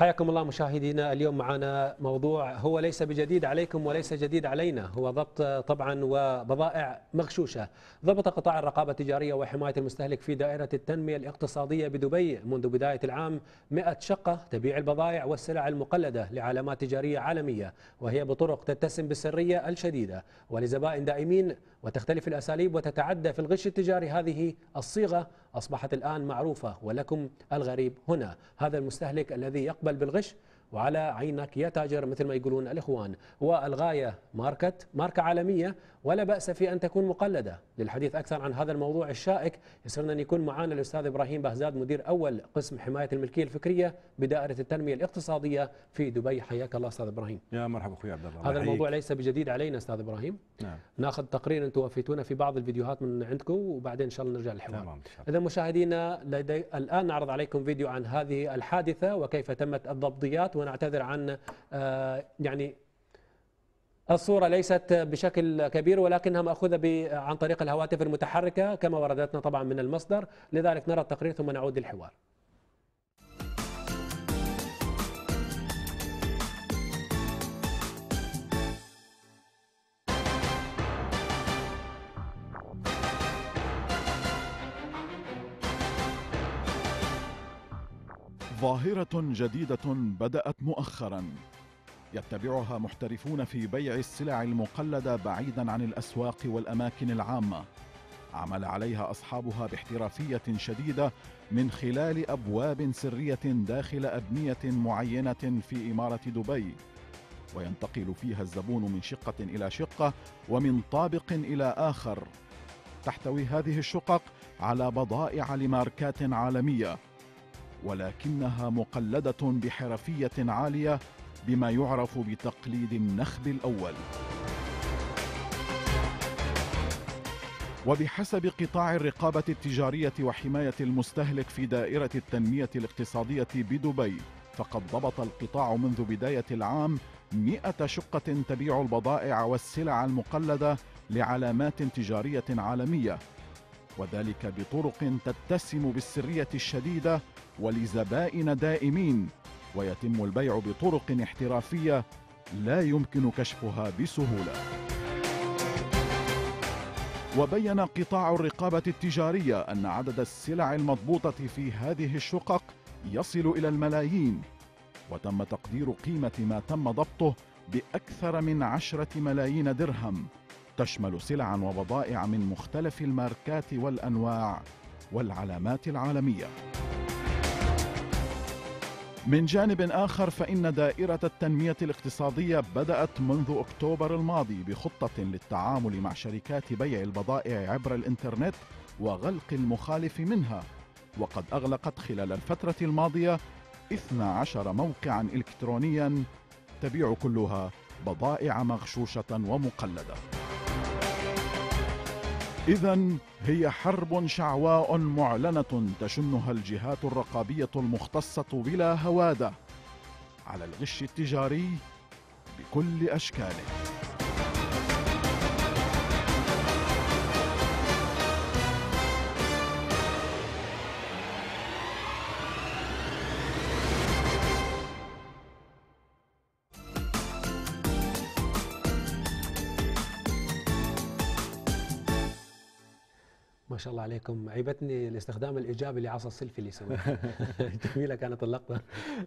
حياكم الله مشاهدينا اليوم معنا موضوع هو ليس بجديد عليكم وليس جديد علينا هو ضبط طبعا وبضائع مغشوشه ضبط قطاع الرقابه التجاريه وحمايه المستهلك في دائره التنميه الاقتصاديه بدبي منذ بدايه العام 100 شقه تبيع البضائع والسلع المقلده لعلامات تجاريه عالميه وهي بطرق تتسم بالسريه الشديده ولزبائن دائمين وتختلف الاساليب وتتعدى في الغش التجاري هذه الصيغه أصبحت الآن معروفة ولكم الغريب هنا هذا المستهلك الذي يقبل بالغش وعلى عينك يا تاجر مثل ما يقولون الإخوان والغاية ماركة ماركة عالمية ولا بأس في أن تكون مقلدة للحديث أكثر عن هذا الموضوع الشائك يسرنا أن يكون معنا الأستاذ إبراهيم بهزاد مدير أول قسم حماية الملكية الفكرية بدائرة التنمية الاقتصادية في دبي حياك الله أستاذ إبراهيم يا مرحبا أخوي عبد الله هذا الموضوع ليس بجديد علينا أستاذ إبراهيم نعم. ناخذ تقرير أنتم وفيتونا في بعض الفيديوهات من عندكم وبعدين إن شاء الله نرجع للحوار تمام إذا مشاهدينا لدي الآن نعرض عليكم فيديو عن هذه الحادثة وكيف تمت الضبطيات ونعتذر عن آه، يعني الصورة ليست بشكل كبير ولكنها مأخوذة عن طريق الهواتف المتحركة كما وردتنا طبعا من المصدر لذلك نرى التقرير ثم نعود للحوار ظاهرة جديدة بدأت مؤخرا يتبعها محترفون في بيع السلع المقلدة بعيدا عن الأسواق والأماكن العامة عمل عليها أصحابها باحترافية شديدة من خلال أبواب سرية داخل أبنية معينة في إمارة دبي وينتقل فيها الزبون من شقة إلى شقة ومن طابق إلى آخر تحتوي هذه الشقق على بضائع لماركات عالميه ولكنها مقلدة بحرفية عالية بما يعرف بتقليد النخب الأول وبحسب قطاع الرقابة التجارية وحماية المستهلك في دائرة التنمية الاقتصادية بدبي فقد ضبط القطاع منذ بداية العام 100 شقة تبيع البضائع والسلع المقلدة لعلامات تجارية عالمية وذلك بطرق تتسم بالسرية الشديدة ولزبائن دائمين ويتم البيع بطرق احترافية لا يمكن كشفها بسهولة وبين قطاع الرقابة التجارية أن عدد السلع المضبوطة في هذه الشقق يصل إلى الملايين وتم تقدير قيمة ما تم ضبطه بأكثر من عشرة ملايين درهم تشمل سلعا وبضائع من مختلف الماركات والأنواع والعلامات العالميه من جانب آخر فإن دائرة التنمية الاقتصادية بدأت منذ أكتوبر الماضي بخطة للتعامل مع شركات بيع البضائع عبر الإنترنت وغلق المخالف منها وقد أغلقت خلال الفترة الماضية 12 موقعا إلكترونيا تبيع كلها بضائع مغشوشة ومقلدة إذا هي حرب شعواء معلنة تشنها الجهات الرقابية المختصة بلا هوادة على الغش التجاري بكل أشكاله شاء الله عليكم عيبتني الاستخدام الايجابي لعصا السلفي اللي سويته جميله كانت اللقطه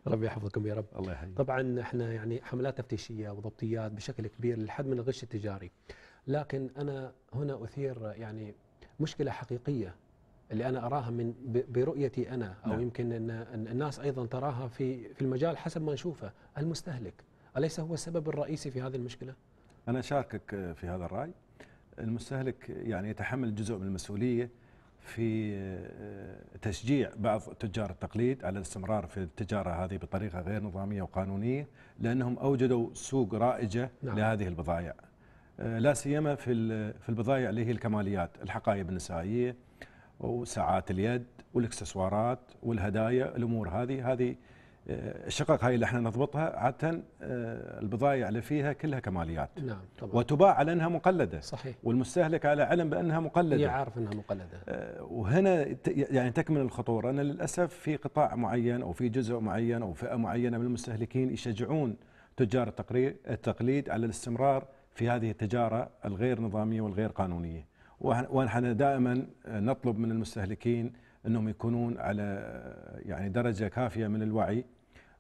ربي يحفظكم يا رب الله يحييك طبعا احنا يعني حملات تفتيشيه وضبطيات بشكل كبير للحد من الغش التجاري لكن انا هنا اثير يعني مشكله حقيقيه اللي انا اراها من برؤيتي انا او نعم. يمكن ان الناس ايضا تراها في في المجال حسب ما نشوفه المستهلك اليس هو السبب الرئيسي في هذه المشكله؟ انا شاركك في هذا الراي المستهلك يعني يتحمل جزء من المسؤوليه في آه، تشجيع بعض تجار التقليد على الاستمرار في التجاره هذه بطريقه غير نظاميه وقانونيه لانهم اوجدوا سوق رائجه نعم. لهذه البضائع آه، لا سيما في في البضائع اللي هي الكماليات الحقائب النسائيه وساعات اليد والاكسسوارات والهدايا الامور هذه هذه الشقق هاي اللي احنا نضبطها عاده آه، البضائع اللي فيها كلها كماليات نعم طبعا وتباع على انها مقلده صحيح والمستهلك على علم بانها مقلده يعرف انها مقلده آه، وهنا يعني تكمن الخطوره ان للاسف في قطاع معين او في جزء معين او فئه معينه من المستهلكين يشجعون تجار التقليد على الاستمرار في هذه التجاره الغير نظاميه والغير قانونيه ونحن دائما نطلب من المستهلكين انهم يكونون على يعني درجه كافيه من الوعي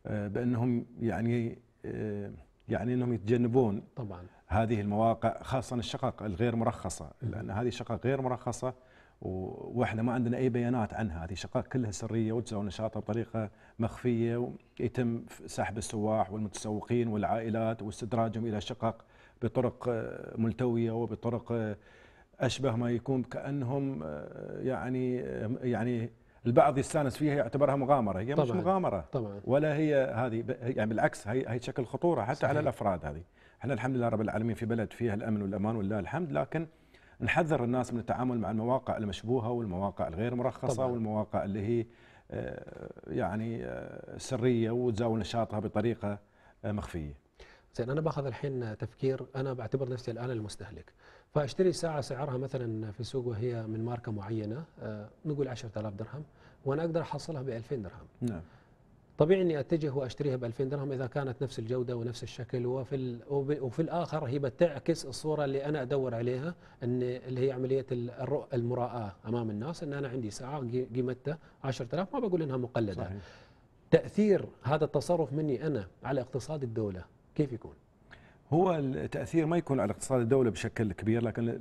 آه، بانهم يعني آه، يعني انهم يتجنبون طبعا هذه المواقع خاصه الشقق الغير مرخصه لان هذه الشقق غير مرخصه واحنا ما عندنا اي بيانات عنها هذه شقق كلها سريه وتسوى نشاطها بطريقه مخفيه ويتم سحب السواح والمتسوقين والعائلات واستدراجهم الى شقق بطرق آه، ملتويه وبطرق اشبه ما يكون كانهم آه، يعني آه، يعني البعض يستانس فيها يعتبرها مغامره هي طبعًا مش مغامره طبعًا ولا هي هذه يعني بالعكس هي هي شكل خطوره حتى صحيح على الافراد هذه احنا الحمد لله رب العالمين في بلد فيها الامن والامان ولله الحمد لكن نحذر الناس من التعامل مع المواقع المشبوهه والمواقع الغير مرخصه طبعًا والمواقع اللي هي آه، يعني سريه وتزاول نشاطها بطريقه مخفيه زين انا باخذ الحين تفكير انا بعتبر نفسي الان المستهلك فاشتري ساعه سعرها مثلا في السوق وهي من ماركه معينه آه، نقول 10000 درهم وانا اقدر احصلها ب 2000 درهم نعم طبيعي اني اتجه واشتريها ب 2000 درهم اذا كانت نفس الجوده ونفس الشكل وفي وفي الاخر هي بتعكس الصوره اللي انا ادور عليها ان اللي هي عمليه المراءه امام الناس ان انا عندي ساعه قيمتها 10000 ما بقول انها مقلده صحيح. تاثير هذا التصرف مني انا على اقتصاد الدوله كيف يكون؟ هو التاثير ما يكون على اقتصاد الدوله بشكل كبير لكن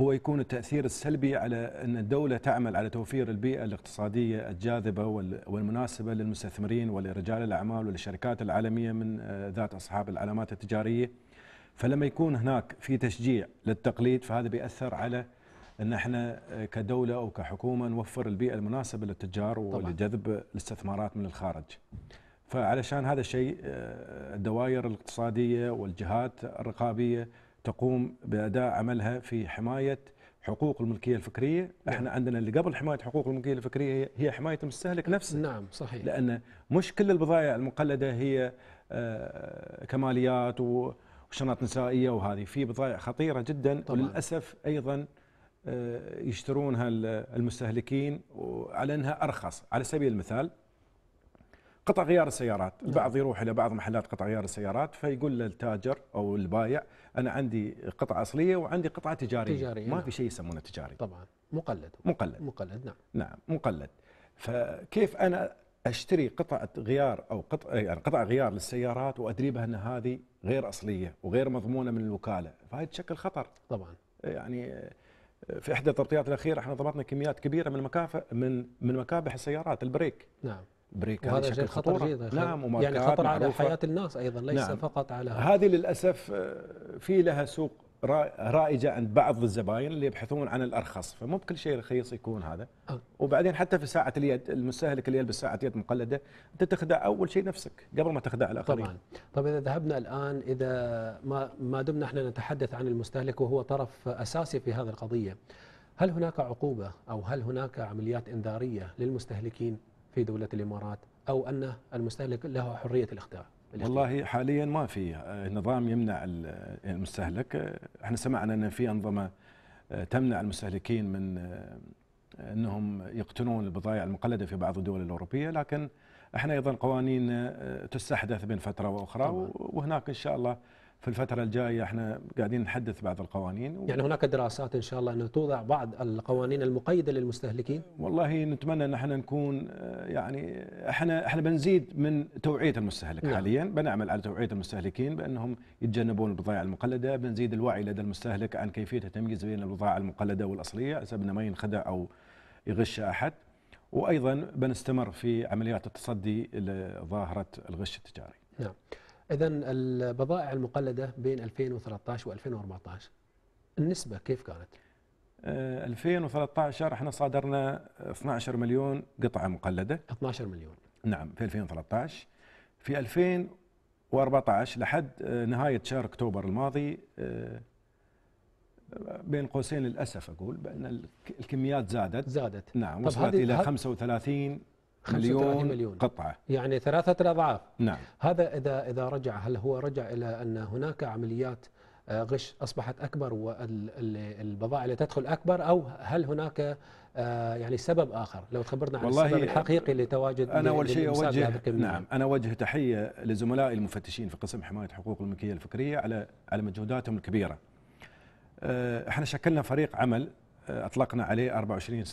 هو يكون التاثير السلبي على ان الدوله تعمل على توفير البيئه الاقتصاديه الجاذبه والمناسبه للمستثمرين ولرجال الاعمال وللشركات العالميه من آه، ذات اصحاب العلامات التجاريه فلما يكون هناك في تشجيع للتقليد فهذا بيأثر على ان احنا آه، كدوله او كحكومه نوفر البيئه المناسبه للتجار ولجذب الاستثمارات من الخارج فعلشان هذا الشيء آه، الدوائر الاقتصاديه والجهات الرقابيه تقوم باداء عملها في حمايه حقوق الملكيه الفكريه، نعم. احنا عندنا اللي قبل حمايه حقوق الملكيه الفكريه هي حمايه المستهلك نفسه. نعم صحيح. لان مش كل البضائع المقلده هي آه، كماليات وشنط نسائيه وهذه، في بضائع خطيره جدا طبعا. وللاسف ايضا آه، يشترونها المستهلكين على انها ارخص، على سبيل المثال قطع غيار السيارات نعم. البعض يروح الى بعض محلات قطع غيار السيارات فيقول للتاجر او البايع انا عندي قطعه اصليه وعندي قطعه تجاريه, تجارية ما نعم. في شيء يسمونه تجاري طبعا مقلد مقلد مقلد نعم نعم مقلد فكيف انا اشتري قطعه غيار او قطع يعني قطع غيار للسيارات وادري بها ان هذه غير اصليه وغير مضمونه من الوكاله فهي تشكل خطر طبعا يعني في احدى التغطيات الاخيره احنا ضبطنا كميات كبيره من مكافئ من من مكابح السيارات البريك نعم بريك وهذا شكل خطر جدا نعم يعني خطر على حياة الناس أيضا ليس نعم فقط على هذه للأسف آه، في لها سوق رائجة عند بعض الزباين اللي يبحثون عن الأرخص فمو بكل شيء رخيص يكون هذا أه. وبعدين حتى في ساعة اليد المستهلك اللي يلبس ساعة يد مقلدة أنت تخدع أول شيء نفسك قبل ما تخدع الآخرين طبعا طب إذا ذهبنا الآن إذا ما, ما دمنا احنا نتحدث عن المستهلك وهو طرف أساسي في هذه القضية هل هناك عقوبة أو هل هناك عمليات إنذارية للمستهلكين؟ في دوله الامارات او ان المستهلك له حريه الاختيار والله حاليا ما في آه، نظام يمنع آه، المستهلك آه، احنا سمعنا ان في انظمه تمنع المستهلكين من انهم يقتنون البضائع المقلده في بعض الدول الاوروبيه لكن احنا ايضا قوانين تستحدث بين فتره واخرى طبعا. وهناك ان شاء الله في الفترة الجاية احنا قاعدين نحدث بعض القوانين و... يعني هناك دراسات ان شاء الله انه توضع بعض القوانين المقيدة للمستهلكين والله نتمنى ان احنا نكون آه، يعني احنا احنا بنزيد من توعية المستهلك نعم. حاليا بنعمل على توعية المستهلكين بانهم يتجنبون البضائع المقلدة بنزيد الوعي لدى المستهلك عن كيفية التمييز بين البضاعة المقلدة والاصلية حسب ما ينخدع او يغش احد وايضا بنستمر في عمليات التصدي لظاهرة الغش التجاري نعم إذا البضائع المقلدة بين 2013 و2014 النسبة كيف كانت؟ 2013 آه، احنا صادرنا 12 مليون قطعة مقلدة 12 مليون نعم في 2013 في 2014 لحد آه، نهاية شهر أكتوبر الماضي آه، بين قوسين للأسف أقول بأن الكميات زادت زادت نعم وصلت إلى 35 مليون, مليون قطعة يعني ثلاثة أضعاف نعم هذا إذا إذا رجع هل هو رجع إلى أن هناك عمليات آه، غش أصبحت أكبر والبضائع اللي تدخل أكبر أو هل هناك آه، يعني سبب آخر لو تخبرنا عن السبب الحقيقي لتواجد أنا أول شيء أوجه نعم أنا أوجه تحية لزملائي المفتشين في قسم حماية حقوق الملكية الفكرية على على مجهوداتهم الكبيرة آه، احنا شكلنا فريق عمل اطلقنا عليه 24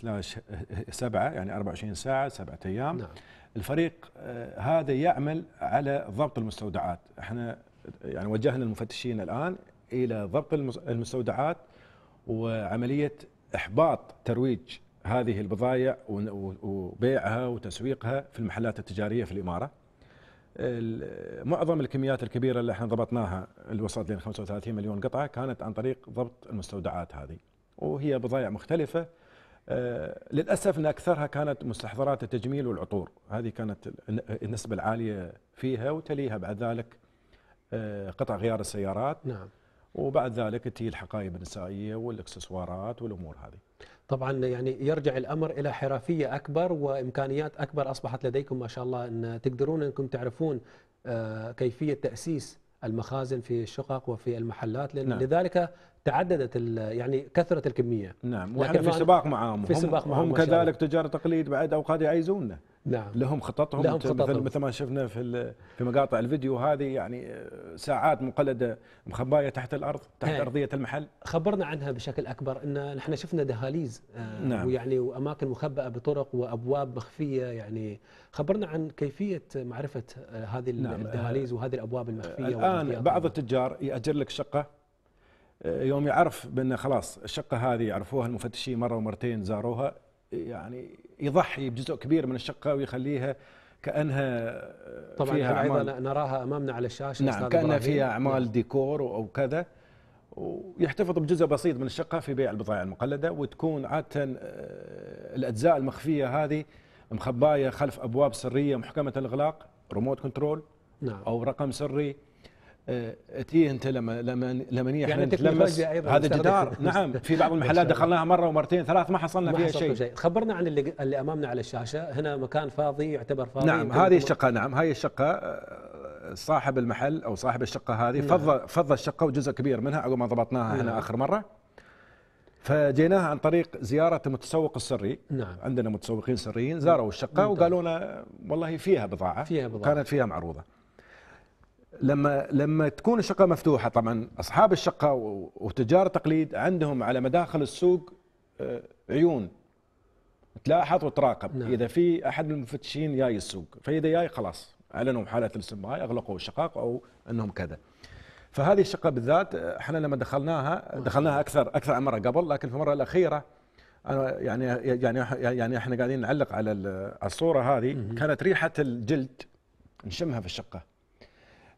7 يعني 24 ساعه سبعة ايام نعم. الفريق آه، هذا يعمل على ضبط المستودعات احنا يعني وجهنا المفتشين الان الى ضبط المستودعات وعمليه احباط ترويج هذه البضائع وبيعها وتسويقها في المحلات التجاريه في الاماره معظم الكميات الكبيره اللي احنا ضبطناها اللي وصلت لنا 35 مليون قطعه كانت عن طريق ضبط المستودعات هذه وهي بضايع مختلفة آه، للأسف أن أكثرها كانت مستحضرات التجميل والعطور هذه كانت النسبة العالية فيها وتليها بعد ذلك آه، قطع غيار السيارات نعم وبعد ذلك تجي الحقائب النسائيه والاكسسوارات والامور هذه. طبعا يعني يرجع الامر الى حرفيه اكبر وامكانيات اكبر اصبحت لديكم ما شاء الله ان تقدرون انكم تعرفون آه، كيفيه تاسيس المخازن في الشقق وفي المحلات نعم. لذلك تعددت يعني كثره الكميه نعم واحنا في سباق معاهم في سباق معاهم كذلك تجار تقليد بعد اوقات يعيزوننا نعم لهم خططهم لهم خططهم مثل, مثل ما شفنا في في مقاطع الفيديو هذه يعني ساعات مقلده مخبايه تحت الارض تحت هي. ارضيه المحل خبرنا عنها بشكل اكبر ان نحن شفنا دهاليز آه، نعم. ويعني واماكن مخبأه بطرق وابواب مخفيه يعني خبرنا عن كيفيه معرفه آه، هذه نعم. الدهاليز وهذه الابواب المخفيه الان بعض التجار ياجر لك شقه آه، يوم يعرف بان خلاص الشقه هذه يعرفوها المفتشين مره ومرتين زاروها يعني يضحي بجزء كبير من الشقه ويخليها كانها طبعا فيها أعمال نراها امامنا على الشاشه نعم كانها فيها اعمال نعم. ديكور او كذا ويحتفظ بجزء بسيط من الشقه في بيع البضائع المقلده وتكون عاده آه، الاجزاء المخفيه هذه مخبايه خلف ابواب سريه محكمه الاغلاق ريموت كنترول نعم. او رقم سري آه، تي انت لما لما لما يعني نتلمس هذا جدار نعم في بعض المحلات دخلناها مره ومرتين ثلاث ما حصلنا ما فيها شيء. شيء خبرنا عن اللي, اللي امامنا على الشاشه هنا مكان فاضي يعتبر فاضي نعم, نعم، هذه الشقه نعم هاي الشقه صاحب المحل او صاحب الشقه هذه فضى نعم. فضى الشقه وجزء كبير منها عقب ما ضبطناها نعم. احنا اخر مره فجيناها عن طريق زياره المتسوق السري نعم. عندنا متسوقين سريين زاروا الشقه وقالوا لنا والله فيها بضاعه فيها بضاعه كانت فيها معروضه لما لما تكون الشقه مفتوحه طبعا اصحاب الشقه وتجار التقليد عندهم على مداخل السوق آه، عيون تلاحظ وتراقب نعم. اذا في احد المفتشين جاي السوق فاذا جاي خلاص اعلنوا حاله الاستمرار اغلقوا الشقق او انهم كذا فهذه الشقه بالذات آه، احنا لما دخلناها دخلناها اكثر اكثر عن مره قبل لكن في المره الاخيره انا يعني يعني يعني احنا قاعدين نعلق على الصوره هذه كانت ريحه الجلد نشمها في الشقه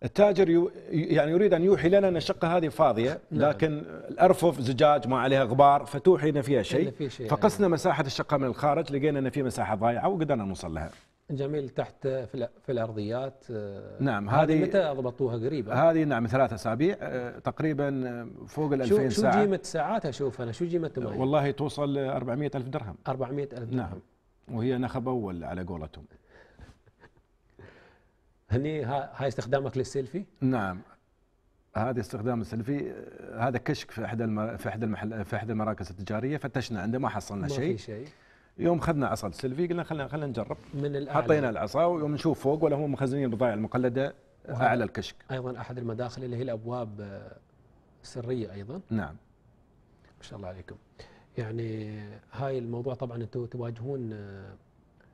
التاجر يعني يريد ان يوحي لنا ان الشقه هذه فاضيه نعم. لكن الارفف زجاج ما عليها غبار فتوحي ان فيها شيء فقسنا نعم. مساحه الشقه من الخارج لقينا ان في مساحه ضايعه وقدرنا نوصل لها جميل تحت في الارضيات آه، نعم هذه متى ضبطوها قريبه؟ هذه نعم ثلاث اسابيع آه، تقريبا آه، فوق ال 2000 ساعه شو قيمه ساعات اشوف انا شو قيمتهم؟ والله توصل 400 الف درهم 400 الف نعم. درهم نعم وهي نخب اول على قولتهم هني هاي استخدامك للسيلفي؟ نعم هذا استخدام السيلفي آه، هذا كشك في احدى المر... في احدى المحل... في احدى المراكز التجاريه فتشنا عنده ما حصلنا شيء ما في شيء يوم اخذنا عصا السيلفي قلنا خلينا خلينا نجرب من الأعلى. حطينا العصا ويوم نشوف فوق ولا هم مخزنين البضائع المقلده اعلى الكشك ايضا احد المداخل اللي هي الابواب السريه آه، ايضا نعم ما شاء الله عليكم يعني هاي الموضوع طبعا انتم تواجهون آه،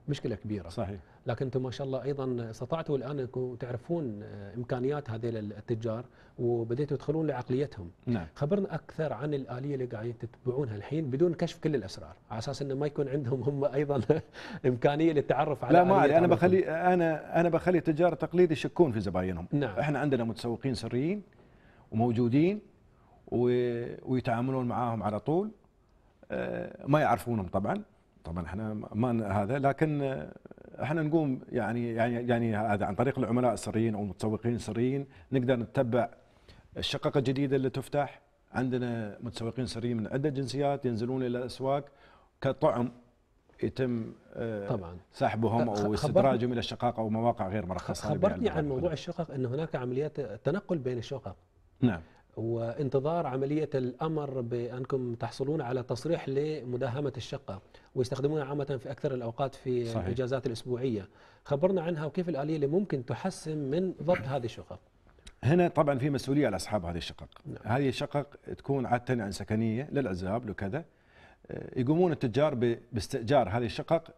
مشكله كبيره صحيح لكن انتم ما شاء الله ايضا استطعتوا الان انكم تعرفون آه، امكانيات هذيل التجار وبديتوا تدخلون لعقليتهم نعم. خبرنا اكثر عن الاليه اللي قاعدين تتبعونها الحين بدون كشف كل الاسرار على اساس انه ما يكون عندهم هم ايضا امكانيه للتعرف على لا ما علي انا بخلي انا انا بخلي التجار التقليدي يشكون في زباينهم نعم. احنا عندنا متسوقين سريين وموجودين ويتعاملون معاهم على طول آه، ما يعرفونهم طبعا طبعا احنا ما هذا لكن احنا نقوم يعني يعني يعني هذا عن طريق العملاء السريين او المتسوقين السريين نقدر نتبع الشقق الجديده اللي تفتح عندنا متسوقين سريين من عده جنسيات ينزلون الى الاسواق كطعم يتم آه، طبعا سحبهم او استدراجهم الى الشقاق او مواقع غير مرخصه خبرتني عن موضوع الشقق ان هناك عمليات تنقل بين الشقق نعم وانتظار عملية الأمر بأنكم تحصلون على تصريح لمداهمة الشقة ويستخدمونها عامة في أكثر الأوقات في صحيح. الإجازات الأسبوعية خبرنا عنها وكيف الآلية اللي ممكن تحسن من ضبط هذه الشقق هنا طبعا في مسؤولية على أصحاب هذه الشقق نعم. هذه الشقق تكون عادة عن يعني سكنية للعزاب لكذا آه، يقومون التجار باستئجار هذه الشقق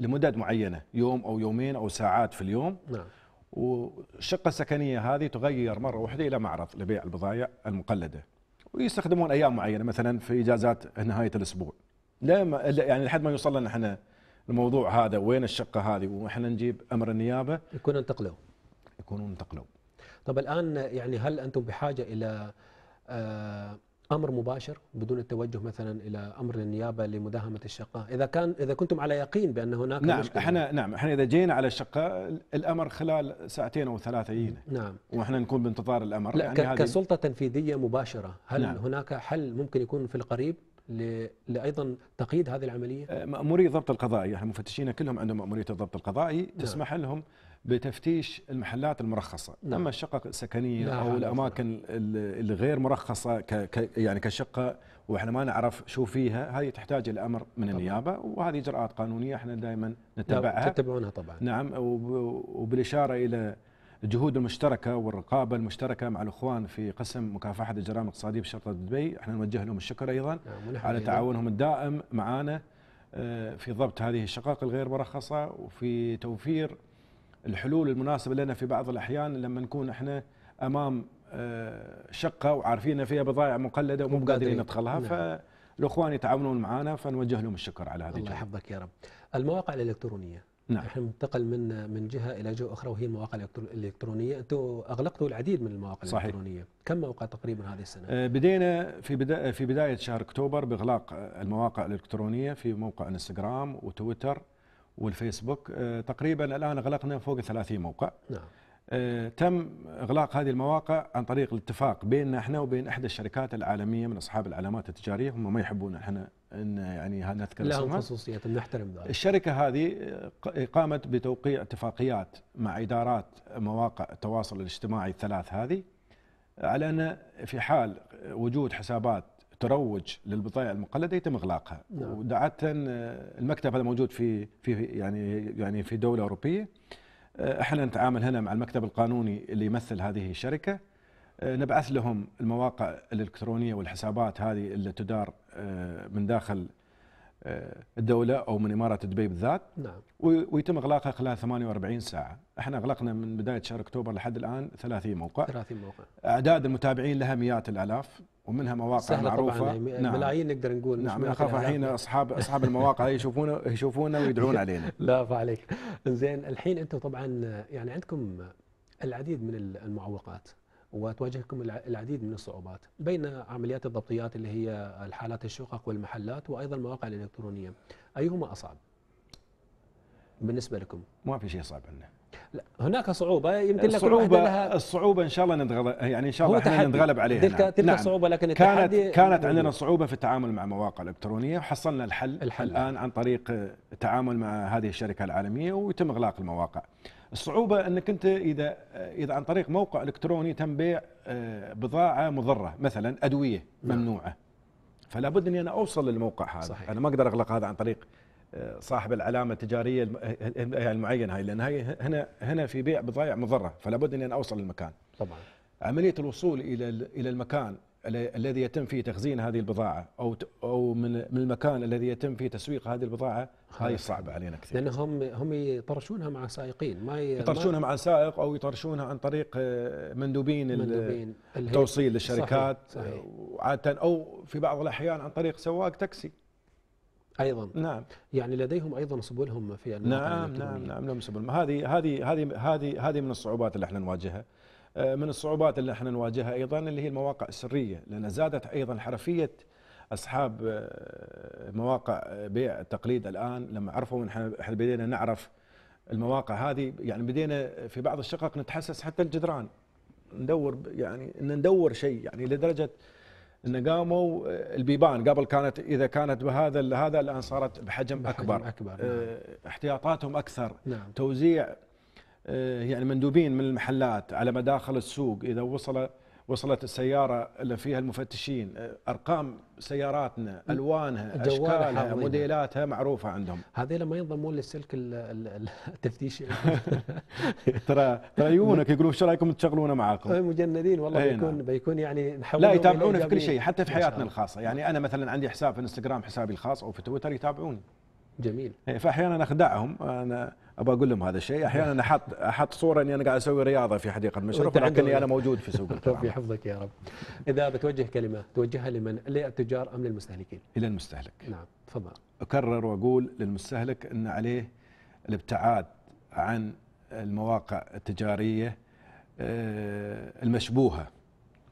لمدد معينة يوم أو يومين أو ساعات في اليوم نعم. والشقه السكنيه هذه تغير مره واحده الى معرض لبيع البضائع المقلده ويستخدمون ايام معينه مثلا في اجازات نهايه الاسبوع لما يعني لحد ما يوصل لنا احنا الموضوع هذا وين الشقه هذه واحنا نجيب امر النيابه يكونوا انتقلوا يكونوا انتقلوا طب الان يعني هل انتم بحاجه الى آه امر مباشر بدون التوجه مثلا الى امر النيابه لمداهمه الشقه اذا كان اذا كنتم على يقين بان هناك نعم مشكلة احنا نعم احنا اذا جينا على الشقه الامر خلال ساعتين او ثلاثه يجينا نعم واحنا نكون بانتظار الامر لا يعني كسلطه تنفيذيه مباشره هل نعم هناك حل ممكن يكون في القريب لايضا تقييد هذه العمليه؟ ماموري الضبط القضائي احنا مفتشينا كلهم عندهم ماموريه الضبط القضائي نعم. تسمح لهم بتفتيش المحلات المرخصه نعم. اما الشقق السكنيه نعم. او الاماكن الغير مرخصه ك... ك... يعني كشقه واحنا ما نعرف شو فيها هذه تحتاج الى امر من طبعا. النيابه وهذه اجراءات قانونيه احنا دائما نتبعها تتبعونها طبعا نعم وبالاشاره الى الجهود المشتركه والرقابه المشتركه مع الاخوان في قسم مكافحه الجرائم الاقتصاديه بشرطه دبي احنا نوجه لهم الشكر ايضا نعم. على تعاونهم الدائم معانا آه، في ضبط هذه الشقق الغير مرخصه وفي توفير الحلول المناسبه لنا في بعض الاحيان لما نكون احنا امام آه، شقه وعارفين فيها بضائع مقلده ومو قادرين ندخلها نعم. فالاخوان يتعاونون معنا فنوجه لهم الشكر على هذه الله يحفظك يا رب. المواقع الالكترونيه نعم احنا ننتقل من من جهه الى جهه اخرى وهي المواقع الالكترونيه، انتم اغلقتوا العديد من المواقع صحيح. الالكترونيه، كم موقع تقريبا هذه السنه؟ آه، بدينا في بدا في بدايه شهر اكتوبر باغلاق آه، المواقع الالكترونيه في موقع انستغرام وتويتر والفيسبوك آه، تقريبا الان اغلقنا فوق 30 موقع نعم. آه، تم اغلاق هذه المواقع عن طريق الاتفاق بيننا احنا وبين احدى الشركات العالميه من اصحاب العلامات التجاريه هم ما يحبون احنا ان يعني نذكر لهم خصوصيه نحترم ذلك الشركه هذه آه، قامت بتوقيع اتفاقيات مع ادارات مواقع التواصل الاجتماعي الثلاث هذه على ان في حال وجود حسابات تروج للبضائع المقلده يتم اغلاقها نعم. ودعاتا آه، المكتب هذا موجود في في يعني يعني في دوله اوروبيه آه، احنا نتعامل هنا مع المكتب القانوني اللي يمثل هذه الشركه آه، نبعث لهم المواقع الالكترونيه والحسابات هذه اللي تدار من داخل آه، الدولة أو من إمارة دبي بالذات نعم. ويتم إغلاقها خلال 48 ساعة احنا أغلقنا من بداية شهر أكتوبر لحد الآن 30 موقع 30 موقع أعداد المتابعين لها مئات الآلاف ومنها مواقع سهلة معروفة طبعا يعني نعم. ملايين نقدر نقول نعم اخاف الحين اصحاب اصحاب المواقع يشوفونا يشوفونا ويدعون علينا لا فعليك زين الحين انتم طبعا يعني عندكم العديد من المعوقات وتواجهكم العديد من الصعوبات بين عمليات الضبطيات اللي هي الحالات الشقق والمحلات وأيضا المواقع الإلكترونية أيهما أصعب بالنسبة لكم؟ ما في شيء صعب عندنا لا هناك صعوبة يمكن لك صعوبه لها الصعوبة إن شاء الله نتغلب يعني إن شاء الله احنا نتغلب عليها تلك, نعم. تلك الصعوبة نعم. صعوبة لكن كانت كانت عندنا صعوبة في التعامل مع مواقع الإلكترونية وحصلنا الحل, الحل الآن عن طريق التعامل مع هذه الشركة العالمية ويتم إغلاق المواقع الصعوبه انك انت اذا اذا عن طريق موقع الكتروني تم بيع آه، بضاعه مضره مثلا ادويه نعم. ممنوعه فلا بد اني انا اوصل للموقع هذا صحيح. انا ما اقدر اغلق هذا عن طريق آه، صاحب العلامه التجاريه المعينه هاي لان هاي هنا هنا في بيع بضائع مضره فلا بد اني انا اوصل للمكان طبعا عمليه الوصول الى الى المكان الذي يتم فيه تخزين هذه البضاعه او او من من المكان الذي يتم فيه تسويق هذه البضاعه هاي صعبه علينا كثير لان هم هم يطرشونها مع سائقين ما يطرشونها مع سائق او يطرشونها عن طريق آه، مندوبين, مندوبين التوصيل للشركات صحيح. آه، صحيح. وعاده او في بعض الاحيان عن طريق سواق تاكسي ايضا نعم يعني لديهم ايضا سبلهم في نعم نعم نعم لهم سبل هذه هذه هذه هذه هذه من الصعوبات اللي احنا نواجهها آه، من الصعوبات اللي احنا نواجهها ايضا اللي هي المواقع السريه لان زادت ايضا حرفيه اصحاب آه، مواقع بيع التقليد الان لما عرفوا احنا بدينا نعرف المواقع هذه يعني بدينا في بعض الشقق نتحسس حتى الجدران ندور يعني ان ندور شيء يعني لدرجه ان قاموا آه، البيبان قبل كانت اذا كانت بهذا هذا الان صارت بحجم, بحجم اكبر, أكبر. آه، نعم. احتياطاتهم اكثر نعم. توزيع يعني مندوبين من المحلات على مداخل السوق اذا وصل وصلت السيارة اللي فيها المفتشين أرقام سياراتنا ألوانها أشكالها موديلاتها معروفة عندهم هذه ما ينضمون للسلك التفتيشي ترى ترى يجونك يقولون ايش رايكم تشغلونه معاكم؟ مجندين والله بيكون نعم. بيكون يعني لا يتابعونا في كل شيء حتى في حياتنا الخاصة يعني أنا مثلا عندي حساب في انستغرام حسابي الخاص أو في تويتر يتابعوني جميل إيه، فأحيانا أخدعهم أنا ابى اقول لهم هذا الشيء احيانا نعم. احط احط صوره اني انا قاعد اسوي رياضه في حديقه المشرق لكني انا موجود في سوق ربي يحفظك يا رب اذا بتوجه كلمه توجهها لمن للتجار ام للمستهلكين الى المستهلك نعم تفضل اكرر واقول للمستهلك ان عليه الابتعاد عن المواقع التجاريه آه، المشبوهه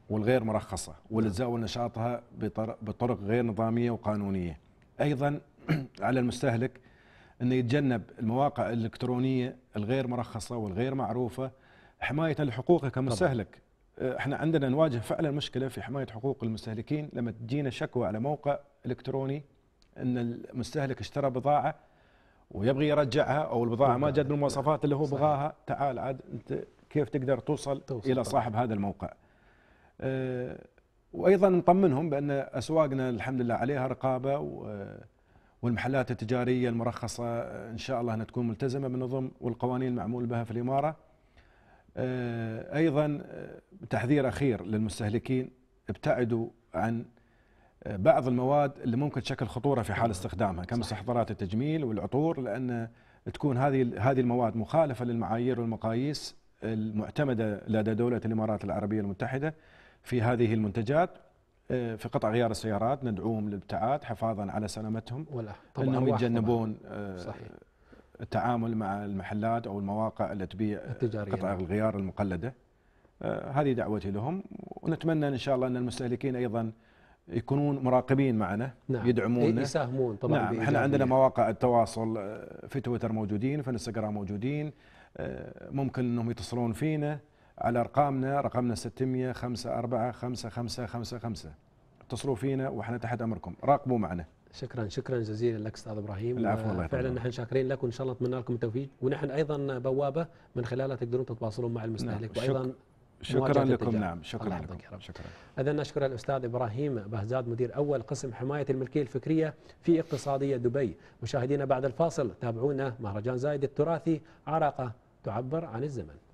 والغير مرخصه واللي تزاول نعم. نشاطها بطرق غير نظاميه وقانونيه ايضا على المستهلك انه يتجنب المواقع الالكترونيه الغير مرخصه والغير معروفه حمايه لحقوقه كمستهلك آه، احنا عندنا نواجه فعلا مشكله في حمايه حقوق المستهلكين لما تجينا شكوى على موقع الكتروني ان المستهلك اشترى بضاعه ويبغي يرجعها او البضاعه ما جت بالمواصفات اللي هو بغاها تعال عاد انت كيف تقدر توصل, توصل الى صاحب هذا الموقع اه وايضا نطمنهم بان اسواقنا الحمد لله عليها رقابه والمحلات التجارية المرخصة آه، إن شاء الله أنها تكون ملتزمة بالنظم والقوانين المعمول بها في الإمارة آه، أيضا آه، تحذير أخير للمستهلكين ابتعدوا عن بعض المواد اللي ممكن تشكل خطورة في حال استخدامها كمستحضرات التجميل والعطور لأن تكون هذه هذه المواد مخالفة للمعايير والمقاييس المعتمدة لدى دولة الإمارات العربية المتحدة في هذه المنتجات آه، في قطع غيار السيارات ندعوهم للابتعاد حفاظا على سلامتهم ولا طبعا انهم يتجنبون صحيح. آه، التعامل مع المحلات او المواقع اللي تبيع قطع يعني. الغيار المقلده آه، هذه دعوتي لهم ونتمنى ان شاء الله ان المستهلكين ايضا يكونون مراقبين معنا نعم. يدعمونا يساهمون طبعا نعم احنا عندنا مواقع التواصل في تويتر موجودين في انستغرام موجودين ممكن انهم يتصلون فينا على ارقامنا رقمنا 600 54 4 اتصلوا فينا واحنا تحت امركم راقبوا معنا شكرا شكرا جزيلا لك استاذ ابراهيم العفو الله فعلا نحن شاكرين لك وان شاء الله اتمنى لكم التوفيق ونحن ايضا بوابه من خلالها تقدرون تتواصلون مع المستهلك نعم. وايضا شكرا لكم نعم شكرا لكم يا رب. شكرا اذا نشكر الاستاذ ابراهيم بهزاد مدير اول قسم حمايه الملكيه الفكريه في اقتصاديه دبي مشاهدينا بعد الفاصل تابعونا مهرجان زايد التراثي عراقه تعبر عن الزمن